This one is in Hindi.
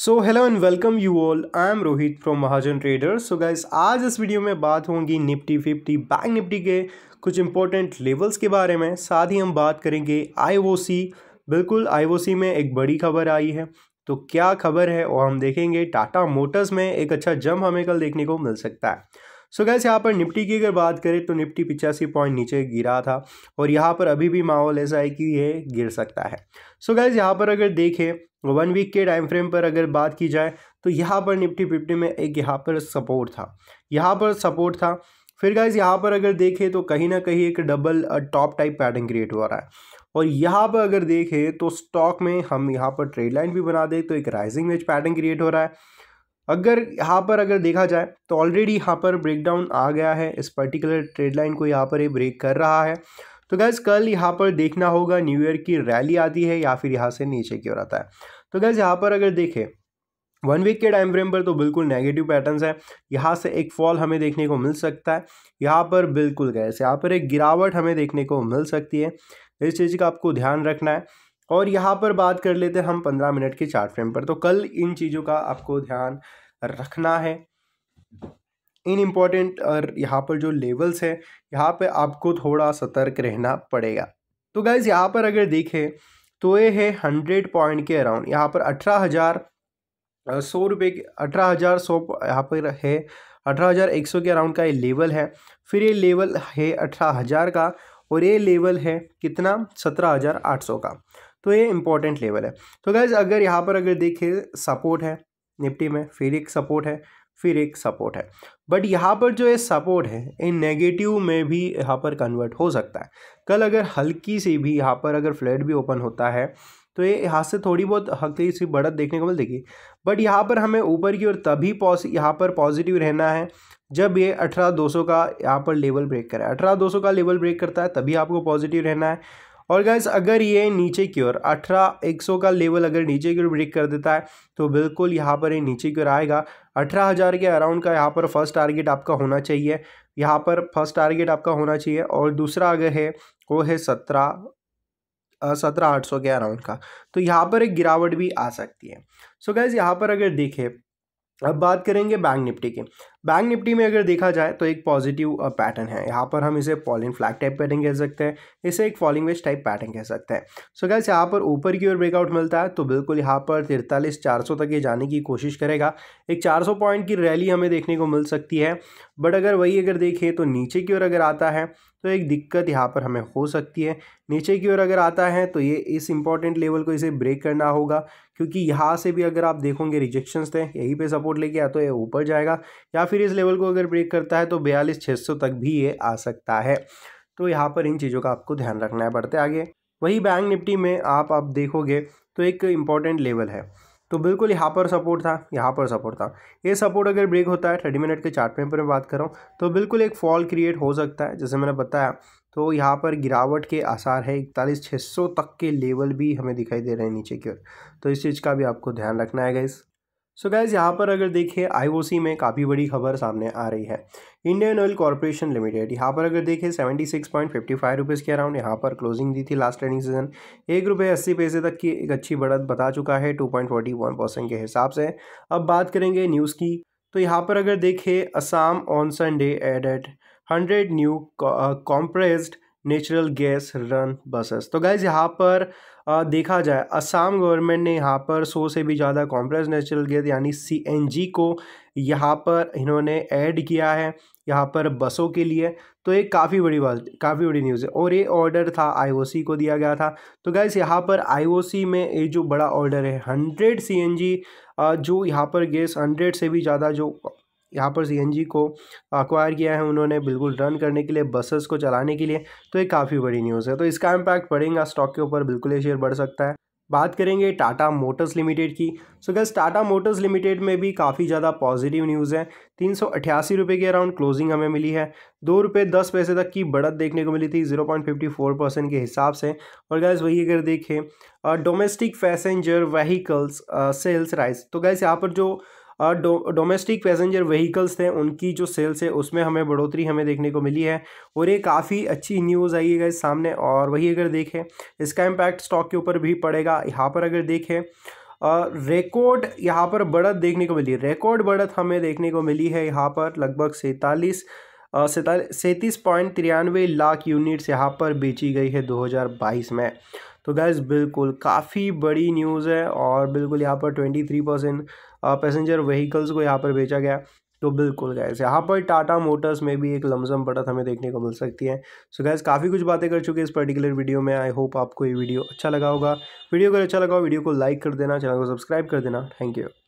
so hello and welcome you all I am Rohit from Mahajan trader so guys आज इस वीडियो में बात होंगी निफ्टी फिफ्टी बैंक निफ्टी के कुछ इंपॉर्टेंट लेवल्स के बारे में साथ ही हम बात करेंगे आईओसी बिल्कुल आईओसी में एक बड़ी खबर आई है तो क्या खबर है और हम देखेंगे टाटा मोटर्स में एक अच्छा जम हमें कल देखने को मिल सकता है सो so गैस यहाँ पर निफ्टी की अगर बात करें तो निफ्टी पिचासी पॉइंट नीचे गिरा था और यहाँ पर अभी भी माहौल ऐसा है कि ये गिर सकता है सो so गैस यहाँ पर अगर देखें वन वीक के टाइम फ्रेम पर अगर बात की जाए तो यहाँ पर निफ्टी फिफ्टी में एक यहाँ पर सपोर्ट था यहाँ पर सपोर्ट था फिर गाइज यहाँ पर अगर देखें तो कहीं ना कहीं एक double top type pattern create हो रहा है और यहाँ पर अगर देखें तो स्टॉक में हम यहाँ पर ट्रेड लाइन भी बना दें तो एक राइजिंग वेज पैटर्न क्रिएट हो रहा है अगर यहाँ पर अगर देखा जाए तो ऑलरेडी यहाँ पर ब्रेकडाउन आ गया है इस पर्टिकुलर ट्रेड लाइन को यहाँ पर ये ब्रेक कर रहा है तो गैस कल यहाँ पर देखना होगा न्यू ईयर की रैली आती है या फिर यहाँ से नीचे की ओर आता है तो गैस यहाँ पर अगर देखें वन वीक के टाइम फ्रेम पर तो बिल्कुल नेगेटिव पैटर्न्स है यहाँ से एक फॉल हमें देखने को मिल सकता है यहाँ पर बिल्कुल गैस यहाँ पर एक गिरावट हमें देखने को मिल सकती है इस चीज़ का आपको ध्यान रखना है और यहाँ पर बात कर लेते हैं हम पंद्रह मिनट के चार्ट फ्रेम पर तो कल इन चीज़ों का आपको ध्यान रखना है इन इम्पॉर्टेंट और यहाँ पर जो लेवल्स हैं यहाँ पर आपको थोड़ा सतर्क रहना पड़ेगा तो गैस यहाँ पर अगर देखें तो ये है हंड्रेड पॉइंट के अराउंड यहाँ पर अठारह हज़ार सौ रुपये के अठारह हज़ार सौ यहाँ पर है अठारह हज़ार एक सौ के अराउंड का ये लेवल है फिर ये लेवल है अठारह हज़ार का और ये लेवल है कितना सत्रह हज़ार आठ सौ का तो ये इंपॉर्टेंट लेवल है तो गैज़ अगर यहाँ पर अगर देखें सपोर्ट है निफ्टी में फिर एक सपोर्ट है फिर एक सपोर्ट है बट यहाँ पर जो ये सपोर्ट है ये नेगेटिव में भी यहाँ पर कन्वर्ट हो सकता है कल अगर हल्की सी भी यहाँ पर अगर फ्लैट भी ओपन होता है तो ये यहाँ से थोड़ी बहुत हल्की सी बढ़त देखने को मिलेगी बट यहाँ पर हमें ऊपर की ओर तभी पॉज यहाँ पर पॉजिटिव रहना है जब ये अठारह दो सौ का यहाँ पर लेवल ब्रेक करे अठारह दो सौ का लेवल ब्रेक करता है तभी आपको पॉजिटिव रहना है और गैस अगर ये नीचे की ओर अठारह एक सौ का लेवल अगर नीचे की ओर ब्रेक कर देता है तो बिल्कुल यहाँ पर ये नीचे की ओर आएगा अठारह हज़ार के अराउंड का यहाँ पर फर्स्ट टारगेट आपका होना चाहिए यहाँ पर फर्स्ट टारगेट आपका होना चाहिए और दूसरा अगर है वो है सत्रह सत्रह आठ सौ के अराउंड का तो यहाँ पर एक गिरावट भी आ सकती है सो गैस यहाँ पर अगर देखें अब बात करेंगे बैंक निफ्टी की बैंक निफ्टी में अगर देखा जाए तो एक पॉजिटिव पैटर्न है यहाँ पर हम इसे फॉलिंग फ्लैग टाइप पैटर्न कह सकते हैं इसे एक फॉलिंग वेज टाइप पैटर्न कह सकते हैं सो गैस यहाँ पर ऊपर की ओर ब्रेकआउट मिलता है तो बिल्कुल यहाँ पर तिरतालीस चार तक ये जाने की कोशिश करेगा एक चार पॉइंट की रैली हमें देखने को मिल सकती है बट अगर वही अगर देखें तो नीचे की ओर अगर आता है तो एक दिक्कत यहाँ पर हमें हो सकती है नीचे की ओर अगर आता है तो ये इस इंपॉर्टेंट लेवल को इसे ब्रेक करना होगा क्योंकि यहाँ से भी अगर आप देखोगे रिजेक्शन थे यहीं पे सपोर्ट लेके आ तो ये ऊपर जाएगा या फिर इस लेवल को अगर ब्रेक करता है तो बयालीस छः सौ तक भी ये आ सकता है तो यहाँ पर इन चीज़ों का आपको ध्यान रखना है बढ़ते आगे वही बैंक निफ्टी में आप आप देखोगे तो एक इम्पॉर्टेंट लेवल है तो बिल्कुल यहाँ पर सपोर्ट था यहाँ पर सपोर्ट था ये सपोर्ट अगर ब्रेक होता है थर्टी मिनट के चार्ट पेपर में बात करूँ तो बिल्कुल एक फॉल क्रिएट हो सकता है जैसे मैंने बताया तो यहाँ पर गिरावट के आसार है इकतालीस छः सौ तक के लेवल भी हमें दिखाई दे रहे हैं नीचे की ओर तो इस चीज़ का भी आपको ध्यान रखना है इस सो so गैज़ यहाँ पर अगर देखिए आईओसी में काफ़ी बड़ी खबर सामने आ रही है इंडियन ऑयल कॉरपोरेशन लिमिटेड यहाँ पर अगर देखिए seventy six point fifty five rupees के अराउंड यहाँ पर क्लोजिंग दी थी लास्ट ट्रेडिंग सीजन एक रुपये अस्सी पैसे तक की एक अच्छी बढ़त बता चुका है two point forty one percent के हिसाब से अब बात करेंगे न्यूज़ की तो यहाँ पर अगर देखें Assam on Sunday added hundred new compressed natural gas run buses तो गाइज़ यहाँ पर आ, देखा जाए असम गवर्नमेंट ने यहाँ पर सौ से भी ज़्यादा कॉम्प्रेस नेचुरल गैस यानी जी को यहाँ पर इन्होंने ऐड किया है यहाँ पर बसों के लिए तो ये काफ़ी बड़ी बात काफ़ी बड़ी न्यूज़ है और ये ऑर्डर था आईओसी को दिया गया था तो गाइज यहाँ पर आईओसी में ये जो बड़ा ऑर्डर है हंड्रेड जी जो यहाँ पर गैस हंड्रेड से भी ज़्यादा जो यहाँ पर सी को अक्वायर किया है उन्होंने बिल्कुल रन करने के लिए बसेस को चलाने के लिए तो ये काफ़ी बड़ी न्यूज़ है तो इसका इम्पैक्ट पड़ेगा स्टॉक के ऊपर बिल्कुल ये शेयर बढ़ सकता है बात करेंगे टाटा मोटर्स लिमिटेड की so guys Tata Motors Limited में भी काफ़ी ज़्यादा पॉजिटिव न्यूज़ है तीन सौ अठासी रुपये के अराउंड क्लोजिंग हमें मिली है दो रुपये दस पैसे तक की बढ़त देखने को मिली थी zero point fifty four percent के हिसाब से और गैस वही अगर देखें domestic passenger vehicles sales rise तो गैस यहाँ पर जो डोमेस्टिक पैसेंजर व्हीकल्स थे उनकी जो सेल्स है उसमें हमें बढ़ोतरी हमें देखने को मिली है और ये काफ़ी अच्छी न्यूज़ आई है इस सामने और वही अगर देखें इसका इम्पैक्ट स्टॉक के ऊपर भी पड़ेगा यहाँ पर अगर देखें रिकॉर्ड यहाँ पर बढ़त देखने को मिली रिकॉर्ड बढ़त हमें देखने को मिली है यहाँ पर लगभग सैंतालीस सैंतीस पॉइंट तिरानवे लाख यूनिट्स यहाँ पर बेची गई है 2022 में तो गैज़ बिल्कुल काफ़ी बड़ी न्यूज़ है और बिल्कुल यहाँ पर twenty three percent passenger vehicles को यहाँ पर बेचा गया तो बिल्कुल गैस यहाँ पर टाटा मोटर्स में भी एक लमजम बढ़त हमें देखने को मिल सकती है सो so गैस काफ़ी कुछ बातें कर चुके हैं इस पर्टिकुलर वीडियो में आई होप आपको ये वीडियो अच्छा लगा होगा वीडियो अगर अच्छा लगा हो वीडियो को लाइक कर देना चैनल को सब्सक्राइब कर देना थैंक यू